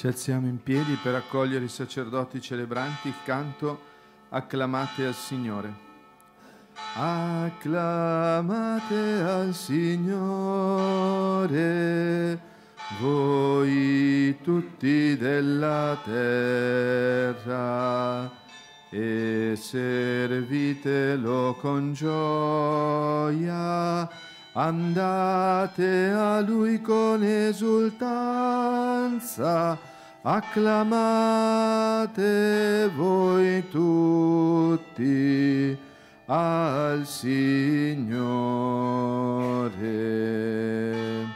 Ci alziamo in piedi per accogliere i sacerdoti celebranti il canto Acclamate al Signore. Acclamate al Signore, voi tutti della terra, e servitelo con gioia. Andate a lui con esultanza acclamate voi tutti al Signore.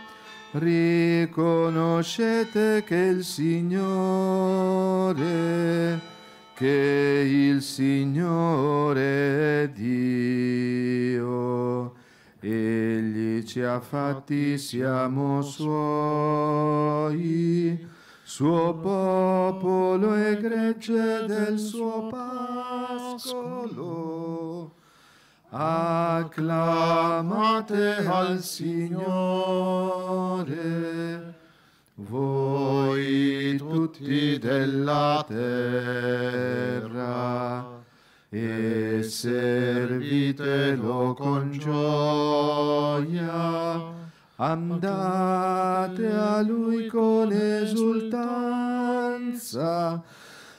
Riconoscete che il Signore, che il Signore è Dio. Egli ci ha fatti, siamo suoi suo popolo e gregge del suo pascolo, acclamate al Signore, voi tutti della terra, e servitelo con gioia Andate a lui con esultanza,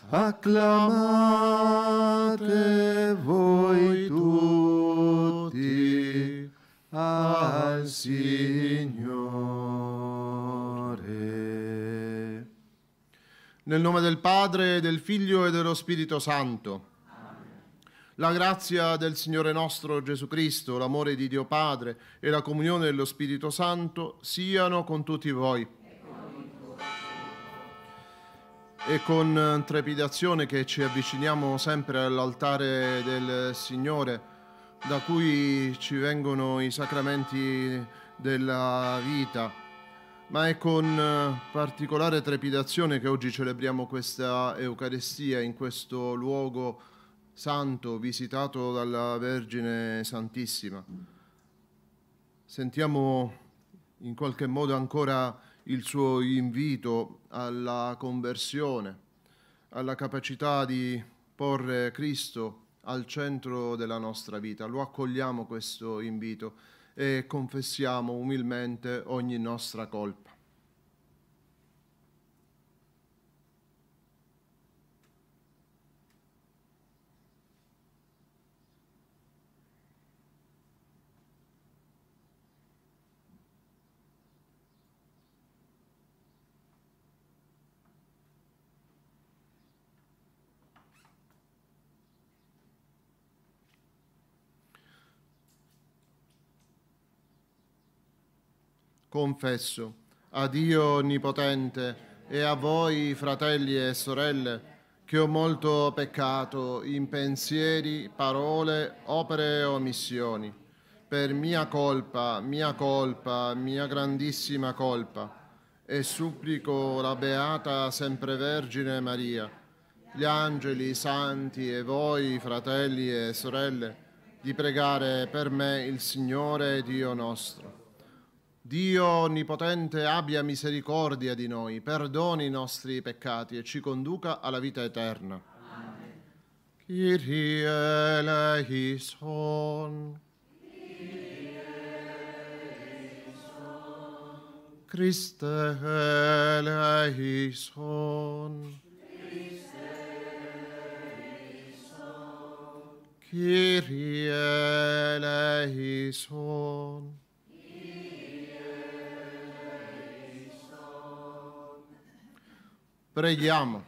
acclamate voi tutti al Signore. Nel nome del Padre, del Figlio e dello Spirito Santo. La grazia del Signore nostro Gesù Cristo, l'amore di Dio Padre e la comunione dello Spirito Santo siano con tutti voi. E con eh, trepidazione che ci avviciniamo sempre all'altare del Signore, da cui ci vengono i sacramenti della vita, ma è con eh, particolare trepidazione che oggi celebriamo questa Eucaristia in questo luogo santo visitato dalla Vergine Santissima. Sentiamo in qualche modo ancora il suo invito alla conversione, alla capacità di porre Cristo al centro della nostra vita. Lo accogliamo questo invito e confessiamo umilmente ogni nostra colpa. confesso. A Dio Onnipotente e a voi, fratelli e sorelle, che ho molto peccato in pensieri, parole, opere e omissioni. Per mia colpa, mia colpa, mia grandissima colpa. E supplico la Beata sempre Vergine Maria, gli angeli, santi e voi, fratelli e sorelle, di pregare per me il Signore Dio nostro. Dio Onnipotente abbia misericordia di noi, perdoni i nostri peccati e ci conduca alla vita eterna. Amen. Kyrie eleison. Kyrie eleison. Christe eleison. Christe eleison. Kyrie eleison. Preghiamo.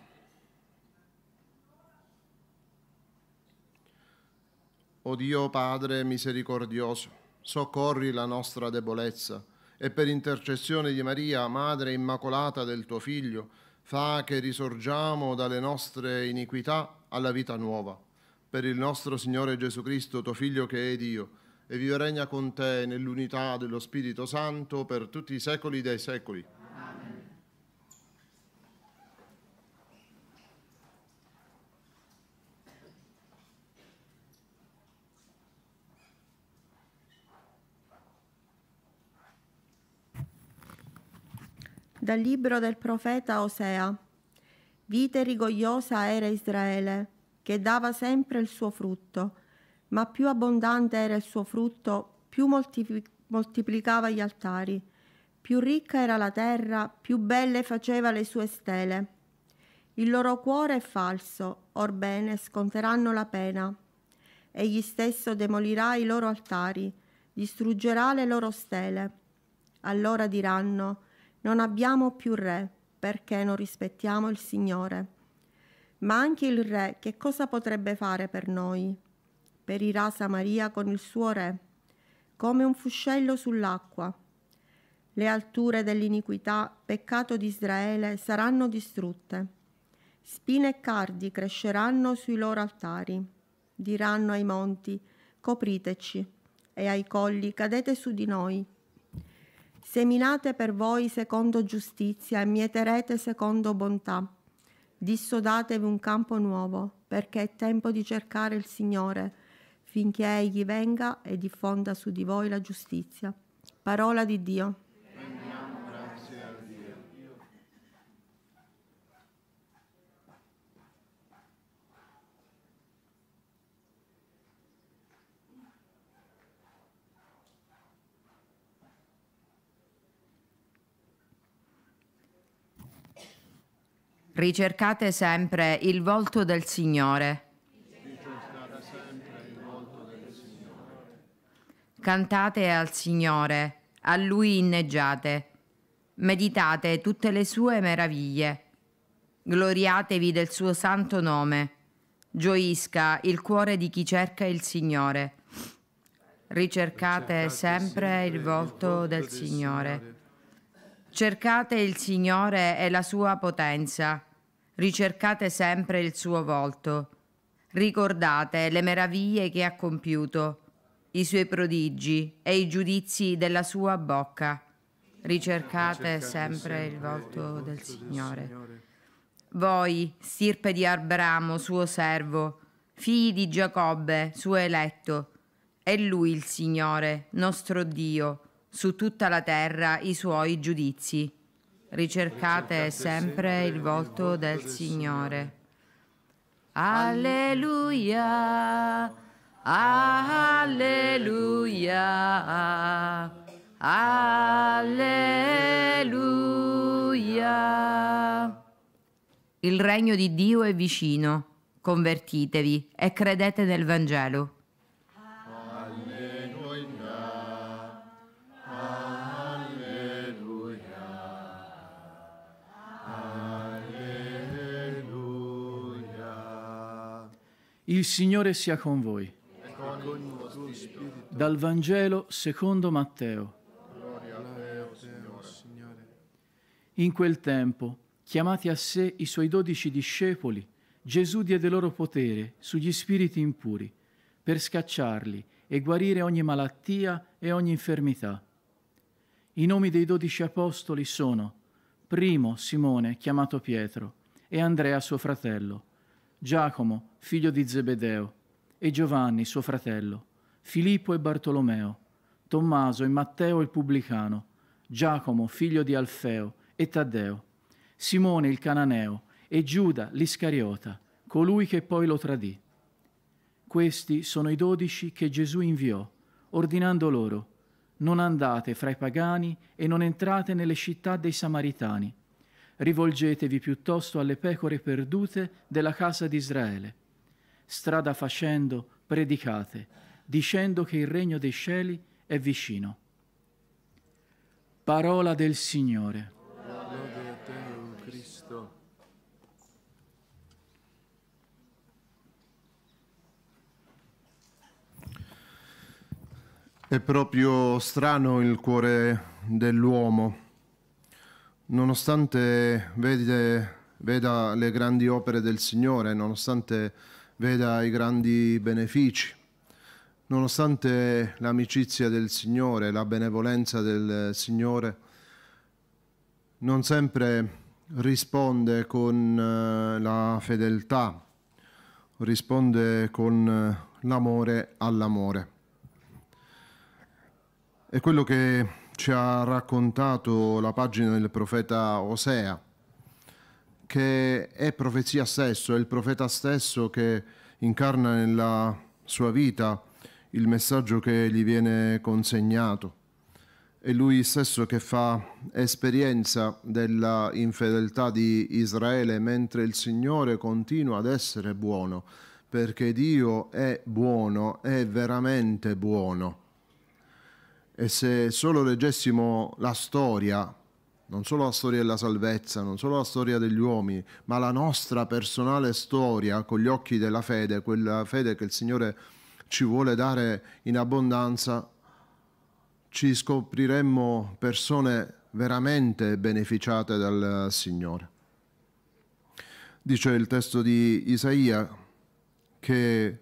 O Dio Padre misericordioso, soccorri la nostra debolezza e per intercessione di Maria, Madre Immacolata del tuo Figlio, fa che risorgiamo dalle nostre iniquità alla vita nuova. Per il nostro Signore Gesù Cristo, tuo Figlio che è Dio, e vive regna con te nell'unità dello Spirito Santo per tutti i secoli dei secoli. Dal libro del profeta Osea. Vite rigogliosa era Israele, che dava sempre il suo frutto, ma più abbondante era il suo frutto, più moltiplicava gli altari, più ricca era la terra, più belle faceva le sue stele. Il loro cuore è falso, orbene sconteranno la pena. Egli stesso demolirà i loro altari, distruggerà le loro stele. Allora diranno, non abbiamo più re perché non rispettiamo il Signore. Ma anche il re che cosa potrebbe fare per noi? Perirà Samaria con il suo re, come un fuscello sull'acqua. Le alture dell'iniquità, peccato di Israele, saranno distrutte. Spine e cardi cresceranno sui loro altari. Diranno ai monti, copriteci, e ai colli, cadete su di noi Seminate per voi secondo giustizia e mieterete secondo bontà. Dissodatevi un campo nuovo, perché è tempo di cercare il Signore, finché Egli venga e diffonda su di voi la giustizia. Parola di Dio. Ricercate sempre il volto del Signore. Cantate al Signore, a Lui inneggiate. Meditate tutte le sue meraviglie. Gloriatevi del suo santo nome. Gioisca il cuore di chi cerca il Signore. Ricercate, sempre il volto del, Signore. Signore. Cercate il Signore e la sua potenza ricercate sempre il suo volto, ricordate le meraviglie che ha compiuto, i suoi prodigi e i giudizi della sua bocca. Ricercate sempre il volto del Signore. Voi, stirpe di Abramo, suo servo, figli di Giacobbe, suo eletto, è lui il Signore, nostro Dio, su tutta la terra i suoi giudizi ricercate sempre il volto del Signore. Alleluia, alleluia, alleluia. Il regno di Dio è vicino, convertitevi e credete nel Vangelo. Il Signore sia con voi. Dal Vangelo secondo Matteo. Gloria Signore. In quel tempo, chiamati a sé i suoi dodici discepoli, Gesù diede loro potere sugli spiriti impuri per scacciarli e guarire ogni malattia e ogni infermità. I nomi dei dodici apostoli sono primo Simone, chiamato Pietro, e Andrea suo fratello, Giacomo, figlio di Zebedeo, e Giovanni, suo fratello, Filippo e Bartolomeo, Tommaso e Matteo il pubblicano, Giacomo, figlio di Alfeo, e Taddeo, Simone il cananeo, e Giuda l'Iscariota, colui che poi lo tradì. Questi sono i dodici che Gesù inviò, ordinando loro, non andate fra i pagani e non entrate nelle città dei Samaritani, rivolgetevi piuttosto alle pecore perdute della casa di Israele. Strada facendo, predicate, dicendo che il regno dei cieli è vicino. Parola del Signore. È proprio strano il cuore dell'uomo Nonostante vede, veda le grandi opere del Signore, nonostante veda i grandi benefici, nonostante l'amicizia del Signore, la benevolenza del Signore, non sempre risponde con eh, la fedeltà, risponde con eh, l'amore all'amore. È quello che ci ha raccontato la pagina del profeta Osea, che è profezia stesso, è il profeta stesso che incarna nella sua vita il messaggio che gli viene consegnato. È lui stesso che fa esperienza della infedeltà di Israele mentre il Signore continua ad essere buono, perché Dio è buono, è veramente buono. E se solo leggessimo la storia, non solo la storia della salvezza, non solo la storia degli uomini, ma la nostra personale storia con gli occhi della fede, quella fede che il Signore ci vuole dare in abbondanza, ci scopriremmo persone veramente beneficiate dal Signore. Dice il testo di Isaia che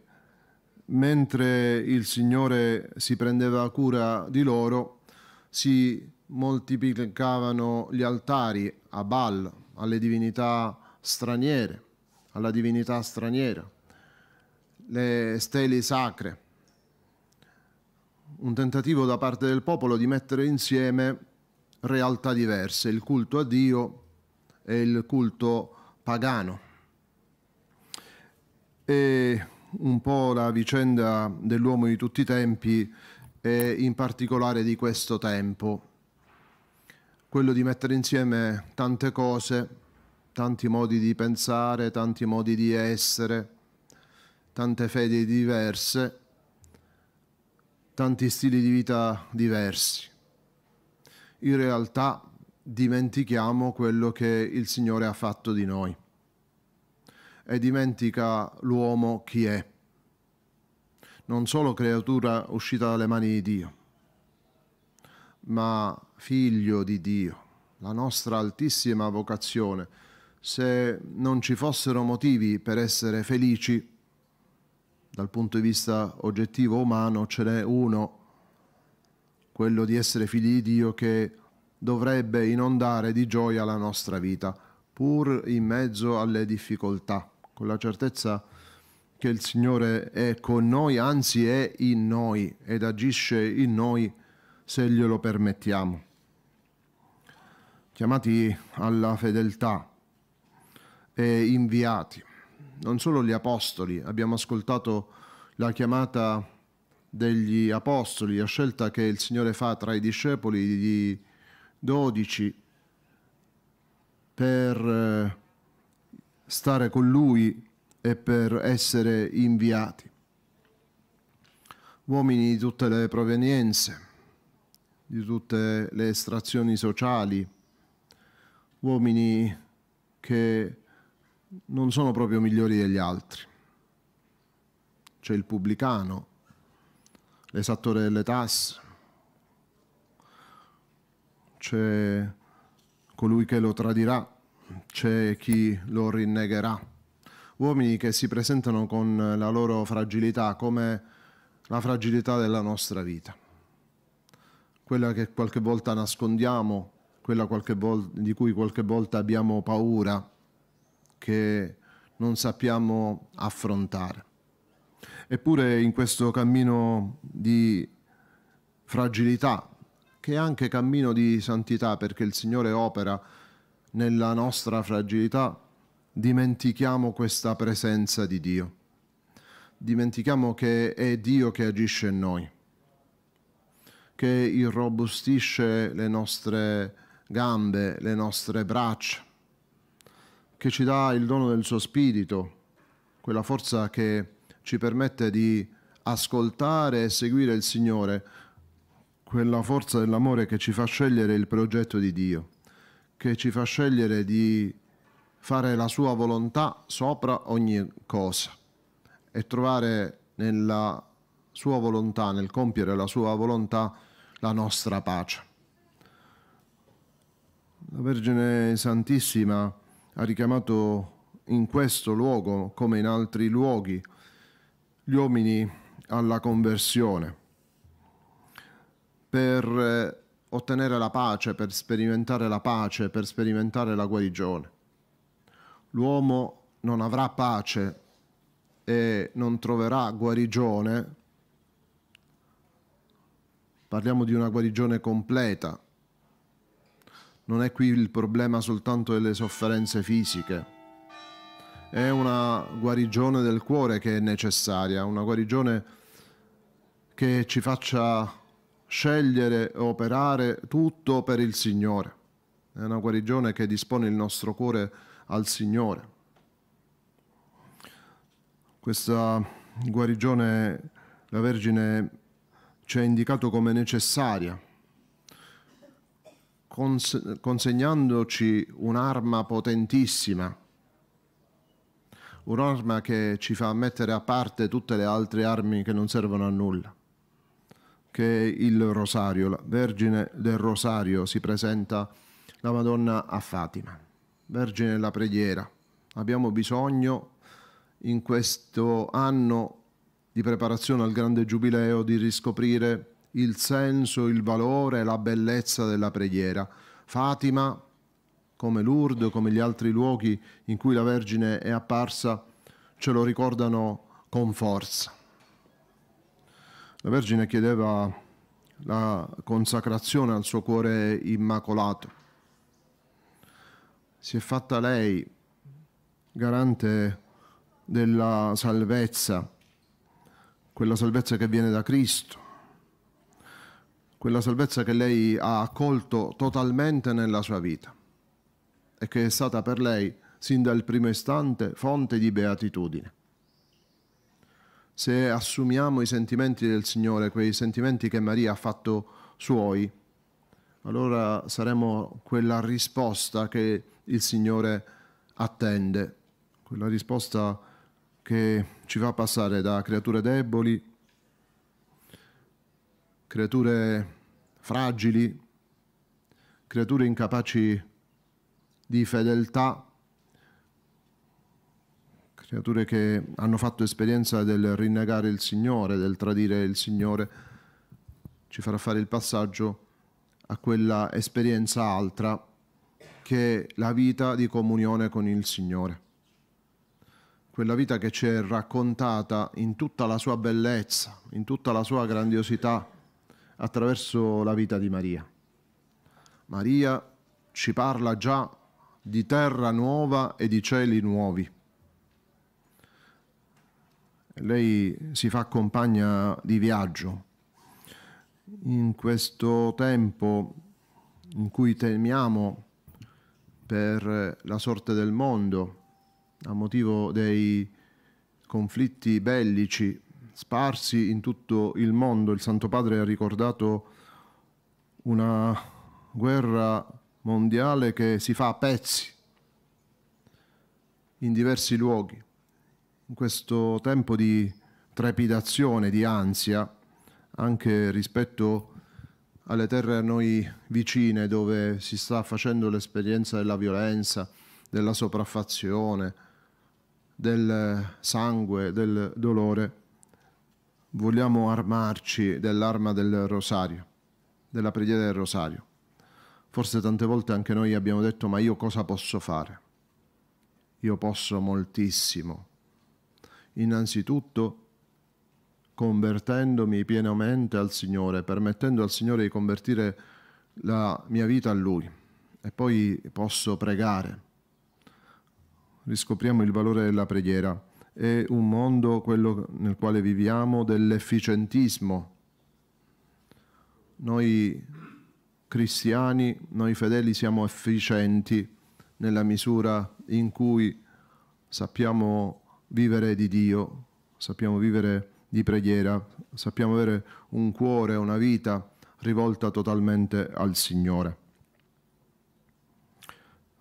mentre il Signore si prendeva cura di loro, si moltiplicavano gli altari a Baal, alle divinità straniere, alla divinità straniera, le steli sacre. Un tentativo da parte del popolo di mettere insieme realtà diverse, il culto a Dio e il culto pagano. E un po' la vicenda dell'uomo di tutti i tempi e in particolare di questo tempo, quello di mettere insieme tante cose, tanti modi di pensare, tanti modi di essere, tante fedi diverse, tanti stili di vita diversi. In realtà dimentichiamo quello che il Signore ha fatto di noi e dimentica l'uomo chi è, non solo creatura uscita dalle mani di Dio, ma figlio di Dio, la nostra altissima vocazione. Se non ci fossero motivi per essere felici, dal punto di vista oggettivo umano ce n'è uno, quello di essere figli di Dio che dovrebbe inondare di gioia la nostra vita, pur in mezzo alle difficoltà con la certezza che il Signore è con noi, anzi è in noi ed agisce in noi se glielo permettiamo. Chiamati alla fedeltà e inviati, non solo gli apostoli, abbiamo ascoltato la chiamata degli apostoli, la scelta che il Signore fa tra i discepoli di dodici per eh, stare con lui e per essere inviati. Uomini di tutte le provenienze, di tutte le estrazioni sociali, uomini che non sono proprio migliori degli altri. C'è il pubblicano, l'esattore delle tasse, c'è colui che lo tradirà, c'è chi lo rinnegherà. Uomini che si presentano con la loro fragilità come la fragilità della nostra vita, quella che qualche volta nascondiamo, quella volta, di cui qualche volta abbiamo paura, che non sappiamo affrontare. Eppure in questo cammino di fragilità, che è anche cammino di santità, perché il Signore opera nella nostra fragilità dimentichiamo questa presenza di Dio. Dimentichiamo che è Dio che agisce in noi, che irrobustisce le nostre gambe, le nostre braccia, che ci dà il dono del suo spirito, quella forza che ci permette di ascoltare e seguire il Signore, quella forza dell'amore che ci fa scegliere il progetto di Dio che ci fa scegliere di fare la sua volontà sopra ogni cosa e trovare nella sua volontà, nel compiere la sua volontà, la nostra pace. La Vergine Santissima ha richiamato in questo luogo, come in altri luoghi, gli uomini alla conversione per eh, ottenere la pace, per sperimentare la pace, per sperimentare la guarigione. L'uomo non avrà pace e non troverà guarigione. Parliamo di una guarigione completa. Non è qui il problema soltanto delle sofferenze fisiche. È una guarigione del cuore che è necessaria, una guarigione che ci faccia scegliere e operare tutto per il Signore. È una guarigione che dispone il nostro cuore al Signore. Questa guarigione la Vergine ci ha indicato come necessaria, consegnandoci un'arma potentissima, un'arma che ci fa mettere a parte tutte le altre armi che non servono a nulla che il rosario, la Vergine del Rosario si presenta la Madonna a Fatima. Vergine della preghiera, abbiamo bisogno in questo anno di preparazione al grande giubileo di riscoprire il senso, il valore, la bellezza della preghiera. Fatima, come Lourdes, come gli altri luoghi in cui la Vergine è apparsa, ce lo ricordano con forza. La Vergine chiedeva la consacrazione al suo cuore immacolato. Si è fatta lei garante della salvezza, quella salvezza che viene da Cristo, quella salvezza che lei ha accolto totalmente nella sua vita e che è stata per lei sin dal primo istante fonte di beatitudine se assumiamo i sentimenti del Signore, quei sentimenti che Maria ha fatto suoi, allora saremo quella risposta che il Signore attende, quella risposta che ci fa passare da creature deboli, creature fragili, creature incapaci di fedeltà creature che hanno fatto esperienza del rinnegare il Signore, del tradire il Signore, ci farà fare il passaggio a quella esperienza altra che è la vita di comunione con il Signore. Quella vita che ci è raccontata in tutta la sua bellezza, in tutta la sua grandiosità, attraverso la vita di Maria. Maria ci parla già di terra nuova e di cieli nuovi lei si fa compagna di viaggio. In questo tempo in cui temiamo per la sorte del mondo, a motivo dei conflitti bellici sparsi in tutto il mondo, il Santo Padre ha ricordato una guerra mondiale che si fa a pezzi in diversi luoghi in questo tempo di trepidazione, di ansia, anche rispetto alle terre a noi vicine dove si sta facendo l'esperienza della violenza, della sopraffazione, del sangue, del dolore. Vogliamo armarci dell'arma del rosario, della preghiera del rosario. Forse tante volte anche noi abbiamo detto ma io cosa posso fare? Io posso moltissimo innanzitutto convertendomi pienamente al Signore, permettendo al Signore di convertire la mia vita a Lui e poi posso pregare. Riscopriamo il valore della preghiera. È un mondo, quello nel quale viviamo, dell'efficientismo. Noi cristiani, noi fedeli siamo efficienti nella misura in cui sappiamo vivere di Dio, sappiamo vivere di preghiera, sappiamo avere un cuore, una vita rivolta totalmente al Signore.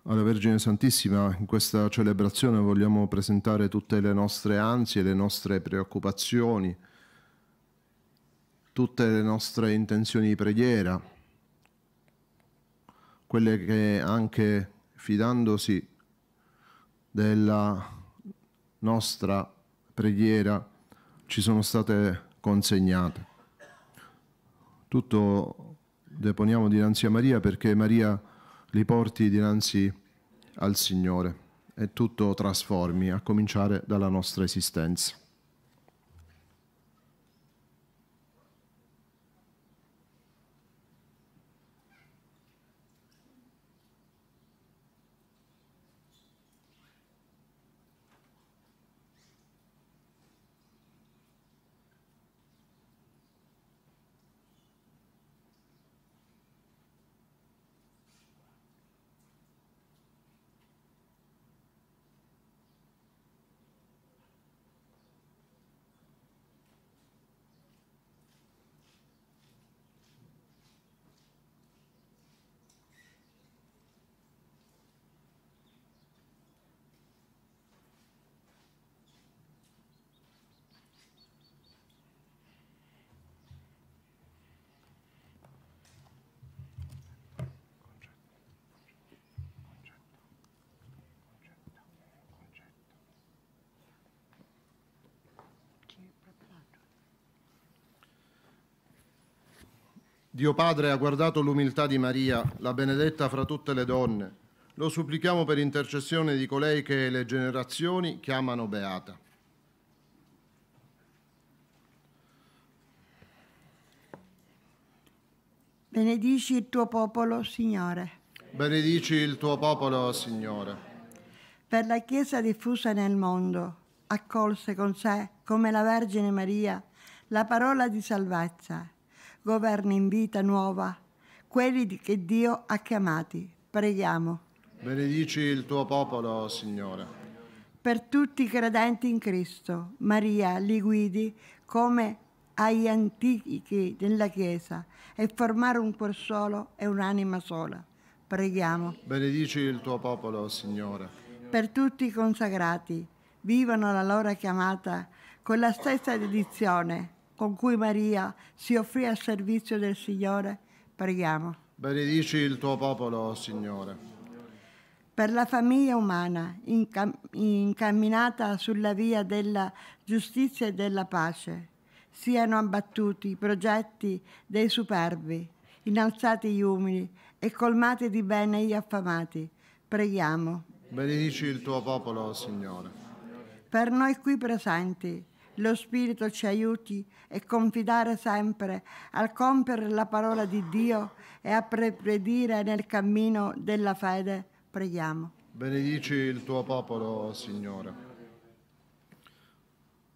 Alla Vergine Santissima in questa celebrazione vogliamo presentare tutte le nostre ansie, le nostre preoccupazioni, tutte le nostre intenzioni di preghiera, quelle che anche fidandosi della nostra preghiera ci sono state consegnate. Tutto deponiamo dinanzi a Maria perché Maria li porti dinanzi al Signore e tutto trasformi, a cominciare dalla nostra esistenza. Dio Padre ha guardato l'umiltà di Maria, la benedetta fra tutte le donne. Lo supplichiamo per intercessione di colei che le generazioni chiamano beata. Benedici il tuo popolo, Signore. Benedici il tuo popolo, Signore. Per la Chiesa diffusa nel mondo, accolse con sé, come la Vergine Maria, la parola di salvezza governa in vita nuova quelli che Dio ha chiamati. Preghiamo. Benedici il tuo popolo, Signore. Per tutti i credenti in Cristo, Maria li guidi come agli antichi della Chiesa e formare un cuor solo e un'anima sola. Preghiamo. Benedici il tuo popolo, Signore. Per tutti i consacrati, vivano la loro chiamata con la stessa dedizione con cui Maria si offrì al servizio del Signore, preghiamo. Benedici il tuo popolo, Signore. Per la famiglia umana incamminata sulla via della giustizia e della pace, siano abbattuti i progetti dei superbi, innalzati gli umili e colmati di bene gli affamati. Preghiamo. Benedici il tuo popolo, Signore. Per noi qui presenti, lo Spirito ci aiuti e confidare sempre al compiere la parola di Dio e a predire nel cammino della fede. Preghiamo. Benedici il tuo popolo, Signore.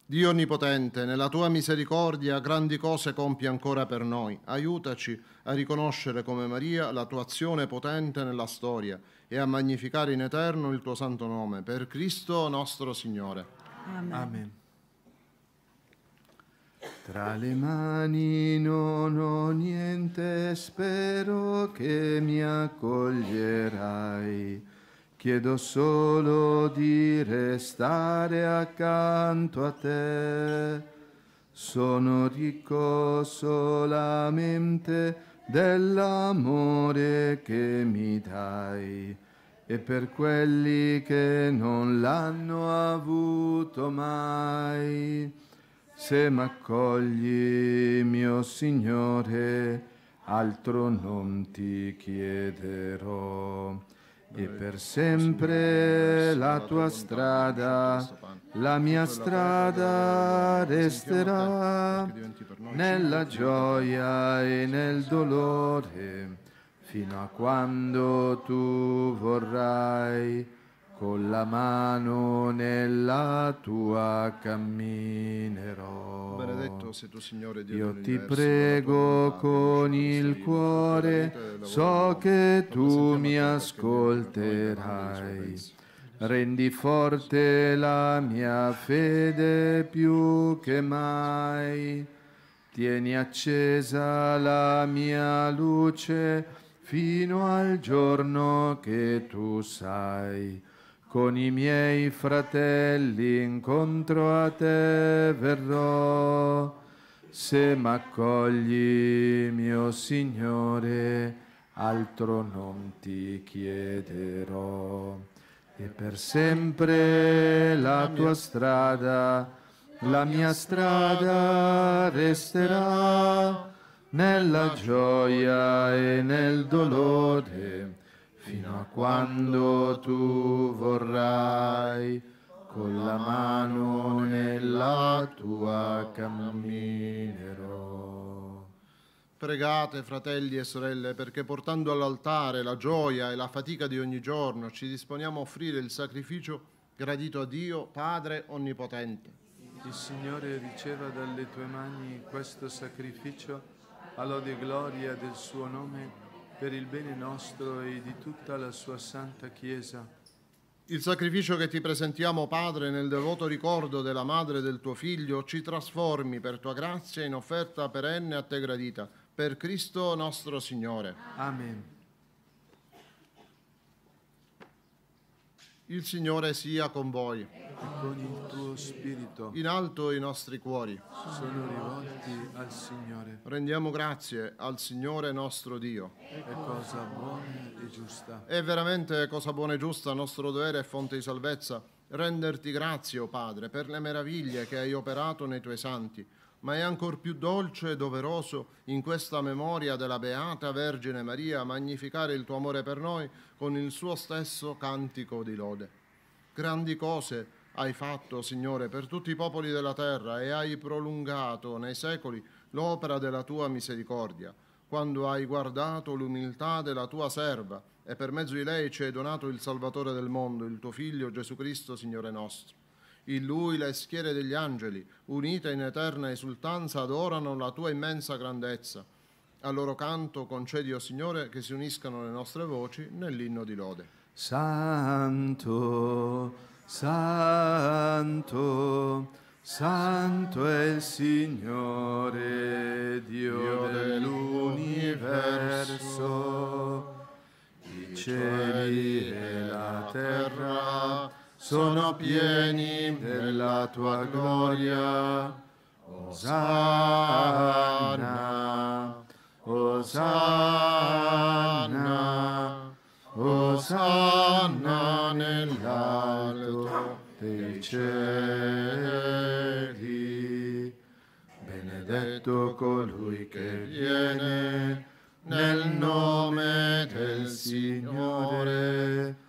Dio Onnipotente, nella tua misericordia grandi cose compi ancora per noi. Aiutaci a riconoscere come Maria la tua azione potente nella storia e a magnificare in eterno il tuo santo nome. Per Cristo nostro Signore. Amen. Amen. Tra le mani non ho niente, spero che mi accoglierai. Chiedo solo di restare accanto a te. Sono ricco solamente dell'amore che mi dai e per quelli che non l'hanno avuto mai se m'accogli, mio Signore, altro non ti chiederò. E per sempre la tua strada, la mia strada resterà nella gioia e nel dolore, fino a quando tu vorrai con la mano nella tua camminerò. Benedetto sei tu, Signore Dio. Io ti prego con il cuore, so che tu mi ascolterai. Rendi forte la mia fede più che mai. Tieni accesa la mia luce fino al giorno che tu sai con i miei fratelli incontro a te verrò, se m'accogli, mio Signore, altro non ti chiederò. E per sempre la tua strada, la mia strada resterà nella gioia e nel dolore fino a quando tu vorrai, con la mano nella tua camminerò. Pregate, fratelli e sorelle, perché portando all'altare la gioia e la fatica di ogni giorno ci disponiamo a offrire il sacrificio gradito a Dio, Padre Onnipotente. Il Signore riceva dalle tue mani questo sacrificio all'ode gloria del suo nome per il bene nostro e di tutta la sua santa Chiesa. Il sacrificio che ti presentiamo, Padre, nel devoto ricordo della madre del tuo Figlio, ci trasformi per tua grazia in offerta perenne a te gradita, per Cristo nostro Signore. Amen. Il Signore sia con voi. E con il tuo spirito. In alto i nostri cuori. Sono rivolti al Signore. Rendiamo grazie al Signore nostro Dio. È cosa buona e giusta. È veramente cosa buona e giusta, nostro dovere e fonte di salvezza, renderti grazie, o oh Padre, per le meraviglie che hai operato nei tuoi santi ma è ancor più dolce e doveroso in questa memoria della Beata Vergine Maria magnificare il tuo amore per noi con il suo stesso cantico di lode. Grandi cose hai fatto, Signore, per tutti i popoli della terra e hai prolungato nei secoli l'opera della tua misericordia, quando hai guardato l'umiltà della tua serva e per mezzo di lei ci hai donato il Salvatore del mondo, il tuo Figlio Gesù Cristo, Signore nostro in lui le schiere degli angeli, unite in eterna esultanza, adorano la tua immensa grandezza. Al loro canto concedi, o oh Signore, che si uniscano le nostre voci nell'inno di lode. Santo, santo, santo è il Signore, Dio, Dio dell'universo. I cieli e la terra sono pieni della tua gloria. Osanna, Osanna, Osanna nell'alto dei cieli. Benedetto colui che viene nel nome del Signore.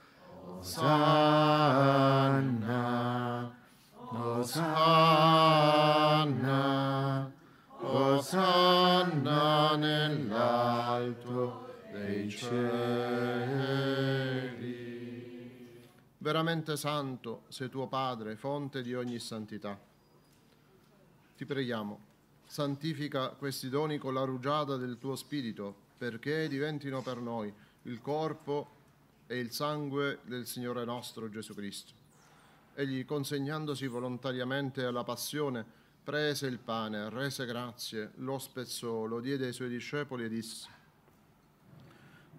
Hosanna, Hosanna, Hosanna nell'alto dei cieli. Veramente santo sei tuo Padre, fonte di ogni santità. Ti preghiamo, santifica questi doni con la rugiada del tuo Spirito, perché diventino per noi il corpo e il sangue del Signore nostro Gesù Cristo. Egli, consegnandosi volontariamente alla passione, prese il pane, rese grazie, lo spezzò, lo diede ai suoi discepoli e disse,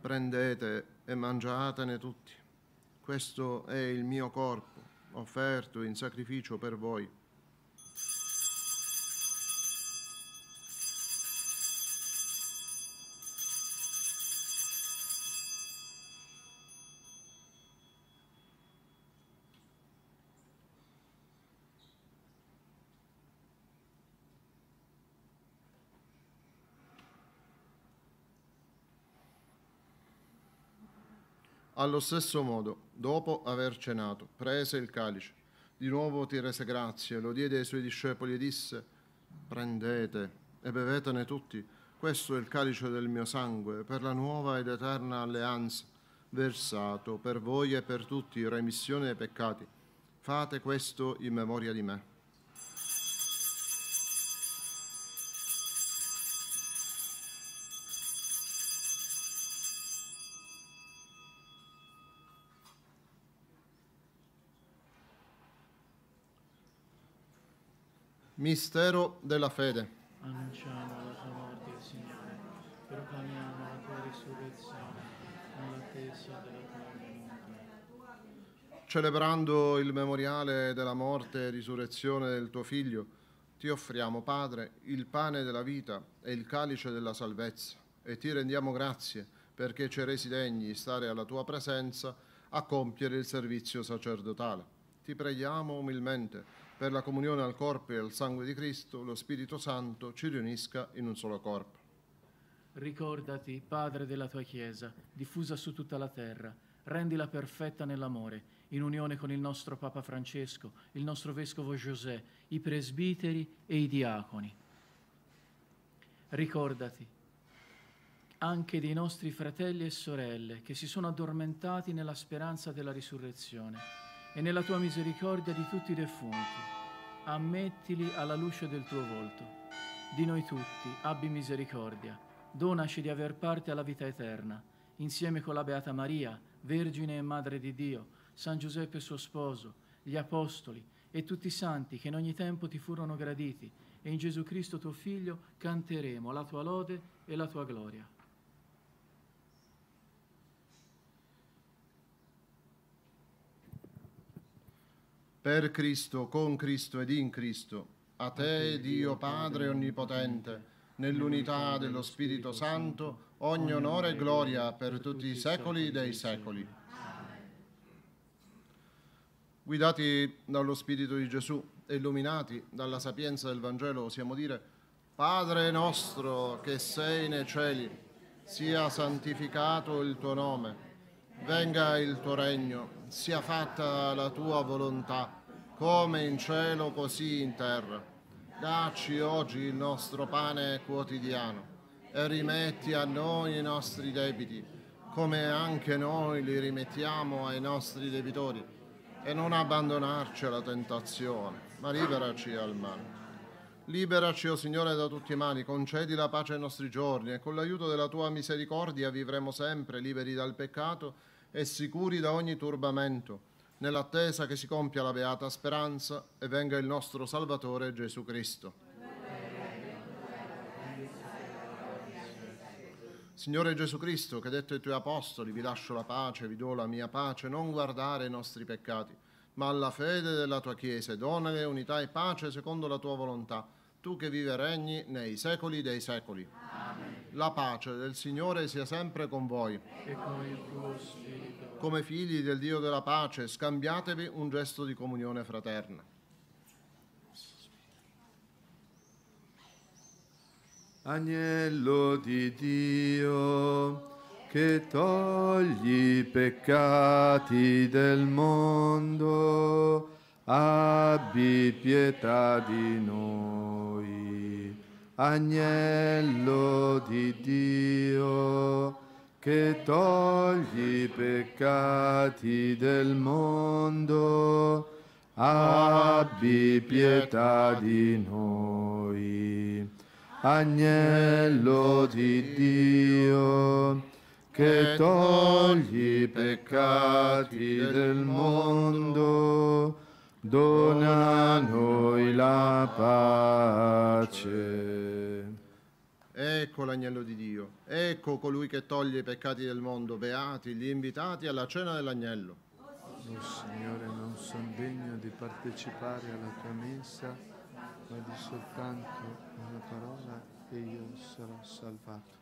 prendete e mangiatene tutti, questo è il mio corpo, offerto in sacrificio per voi Allo stesso modo, dopo aver cenato, prese il calice, di nuovo ti rese grazie, lo diede ai suoi discepoli e disse, prendete e bevetene tutti, questo è il calice del mio sangue, per la nuova ed eterna alleanza, versato per voi e per tutti, remissione dei peccati. Fate questo in memoria di me. Mistero della fede. Annunciamo la tua morte, Signore, proclamiamo la tua risurrezione nell'attesa della tua venuta. Celebrando il memoriale della morte e risurrezione del tuo Figlio, ti offriamo, Padre, il pane della vita e il calice della salvezza e ti rendiamo grazie perché ci resi degni di stare alla tua presenza a compiere il servizio sacerdotale ti preghiamo umilmente per la comunione al corpo e al sangue di Cristo, lo Spirito Santo ci riunisca in un solo corpo. Ricordati, Padre della tua Chiesa, diffusa su tutta la terra, rendila perfetta nell'amore, in unione con il nostro Papa Francesco, il nostro Vescovo José, i presbiteri e i diaconi. Ricordati anche dei nostri fratelli e sorelle che si sono addormentati nella speranza della risurrezione e nella tua misericordia di tutti i defunti. Ammettili alla luce del tuo volto. Di noi tutti abbi misericordia. Donaci di aver parte alla vita eterna, insieme con la Beata Maria, Vergine e Madre di Dio, San Giuseppe suo sposo, gli Apostoli e tutti i santi che in ogni tempo ti furono graditi, e in Gesù Cristo tuo Figlio canteremo la tua lode e la tua gloria. per Cristo, con Cristo ed in Cristo, a te Dio Padre Onnipotente, nell'unità dello Spirito Santo, ogni onore e gloria per tutti i secoli dei secoli. Guidati dallo Spirito di Gesù illuminati dalla sapienza del Vangelo, possiamo dire, Padre nostro che sei nei cieli, sia santificato il tuo nome venga il tuo regno, sia fatta la tua volontà, come in cielo così in terra. Dacci oggi il nostro pane quotidiano e rimetti a noi i nostri debiti, come anche noi li rimettiamo ai nostri debitori. E non abbandonarci alla tentazione, ma liberaci al male. Liberaci, o oh Signore, da tutti i mali, concedi la pace ai nostri giorni e con l'aiuto della tua misericordia vivremo sempre liberi dal peccato e sicuri da ogni turbamento, nell'attesa che si compia la beata speranza e venga il nostro Salvatore Gesù Cristo. Signore Gesù Cristo, che detto ai tuoi apostoli, vi lascio la pace, vi do la mia pace, non guardare i nostri peccati, ma alla fede della tua Chiesa, donale unità e pace secondo la tua volontà, tu che vive e regni nei secoli dei secoli. Amen. La pace del Signore sia sempre con voi. E con il tuo spirito. Come figli del Dio della pace, scambiatevi un gesto di comunione fraterna. Agnello di Dio, che togli i peccati del mondo, abbi pietà di noi agnello di Dio, che togli i peccati del mondo, abbi pietà di noi. Agnello di Dio, che togli i peccati del mondo, dona a noi la pace. Ecco l'agnello di Dio, ecco colui che toglie i peccati del mondo, beati gli invitati alla cena dell'agnello. Oh Signore, non sono degno di partecipare alla tua mensa, ma di soltanto una parola e io sarò salvato.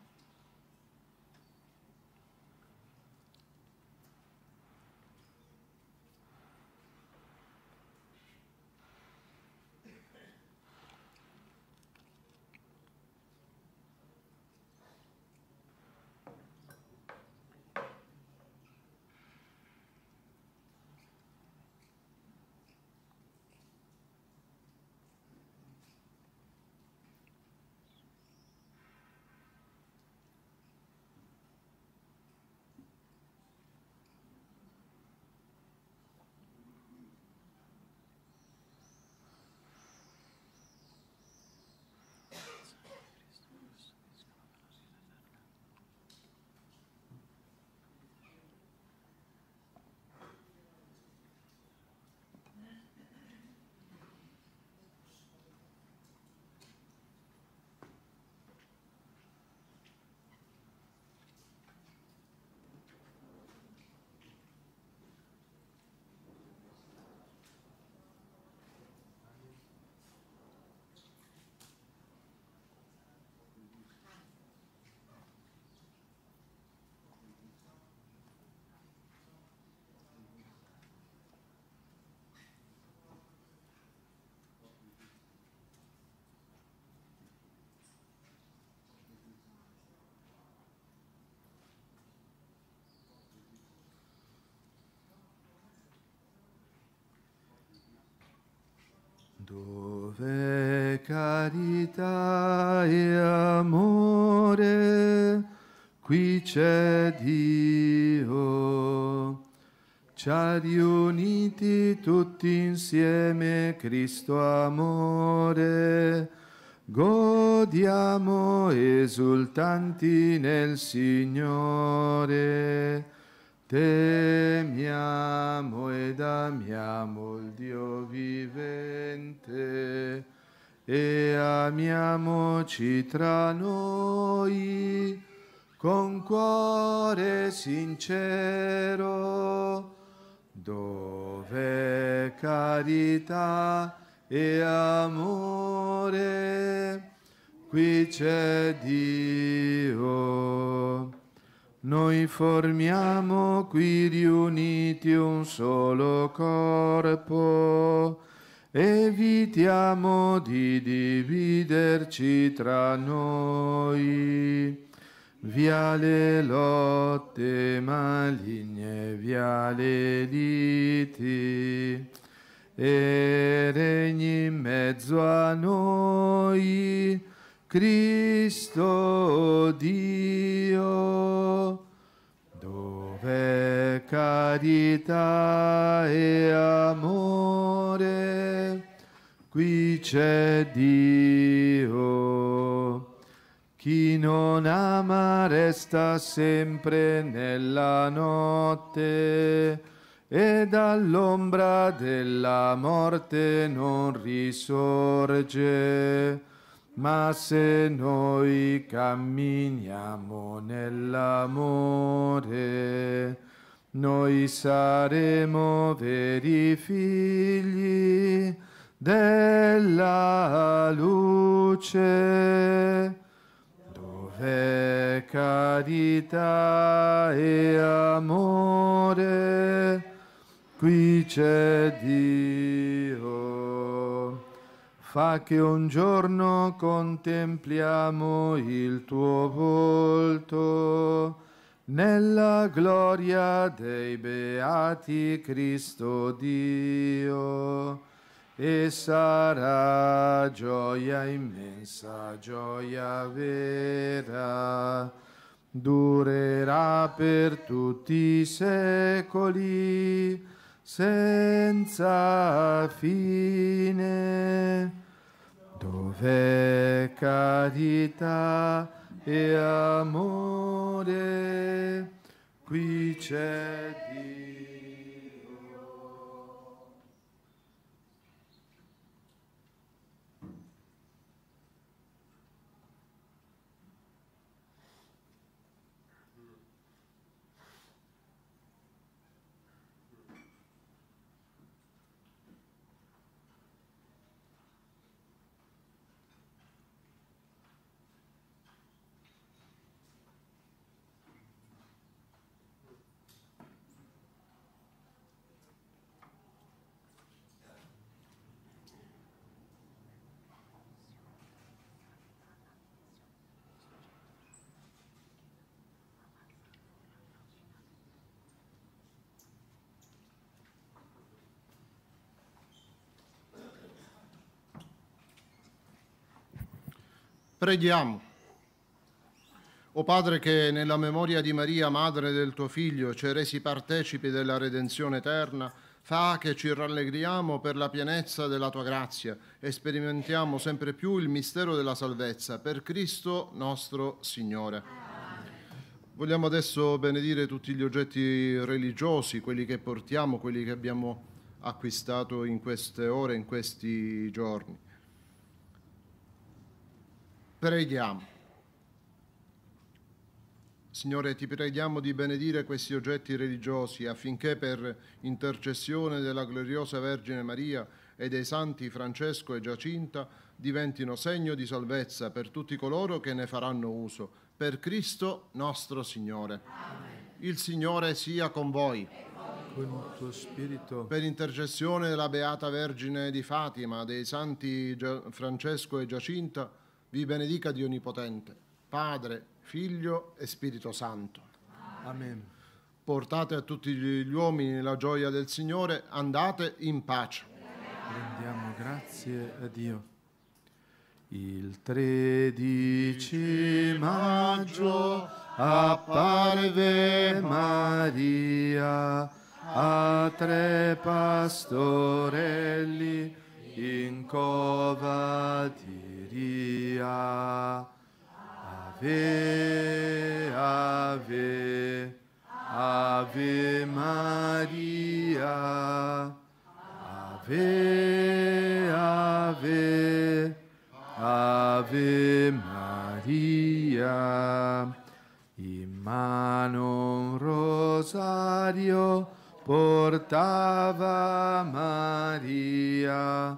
Dove carità e amore, qui c'è Dio. Ci ha riuniti tutti insieme, Cristo amore. Godiamo esultanti nel Signore. Temiamo ed amiamo il Dio vivente e amiamoci tra noi con cuore sincero, dove carità e amore, qui c'è Dio noi formiamo qui riuniti un solo corpo, evitiamo di dividerci tra noi. Via le lotte maligne, via le liti, e regni in mezzo a noi Cristo Dio, dove carità e amore, qui c'è Dio. Chi non ama resta sempre nella notte e dall'ombra della morte non risorge. Ma se noi camminiamo nell'amore, noi saremo veri figli della luce. Dove carità e amore, qui c'è Dio fa che un giorno contempliamo il tuo volto nella gloria dei beati Cristo Dio. E sarà gioia immensa, gioia vera, durerà per tutti i secoli senza fine, dove carità e amore, qui c'è Dio. Preghiamo. O Padre che nella memoria di Maria, madre del tuo Figlio, ci cioè hai resi partecipi della redenzione eterna, fa che ci rallegriamo per la pienezza della tua grazia e sperimentiamo sempre più il mistero della salvezza per Cristo nostro Signore. Vogliamo adesso benedire tutti gli oggetti religiosi, quelli che portiamo, quelli che abbiamo acquistato in queste ore, in questi giorni. Preghiamo. Signore, ti preghiamo di benedire questi oggetti religiosi affinché per intercessione della gloriosa Vergine Maria e dei santi Francesco e Giacinta diventino segno di salvezza per tutti coloro che ne faranno uso. Per Cristo nostro Signore. Amen. Il Signore sia con voi. Con il tuo spirito. Per intercessione della Beata Vergine di Fatima, dei santi Francesco e Giacinta, vi benedica Dio Onnipotente, Padre, Figlio e Spirito Santo. Amen. Portate a tutti gli uomini la gioia del Signore, andate in pace. Rendiamo grazie a Dio. Il 13 maggio apparve Maria a tre pastorelli in cova di Maria. Ave, Ave, Ave Maria. Ave, Ave, Ave Maria. In mano un rosario portava Maria.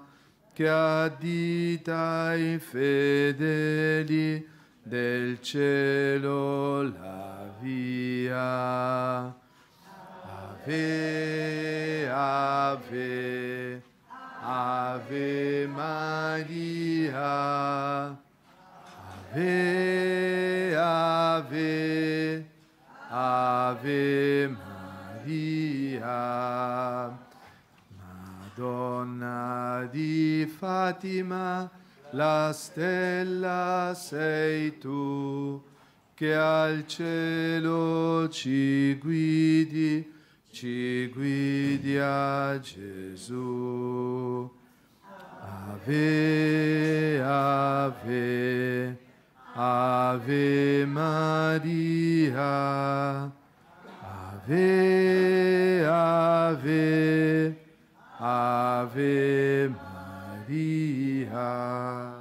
che addita i fedeli del cielo la via. Ave, ave, ave Maria. Ave, ave, ave Maria. Donna di Fatima, la stella sei tu, che al cielo ci guidi, ci guidi a Gesù. Ave, ave, ave Maria, ave, ave. Ave Maria.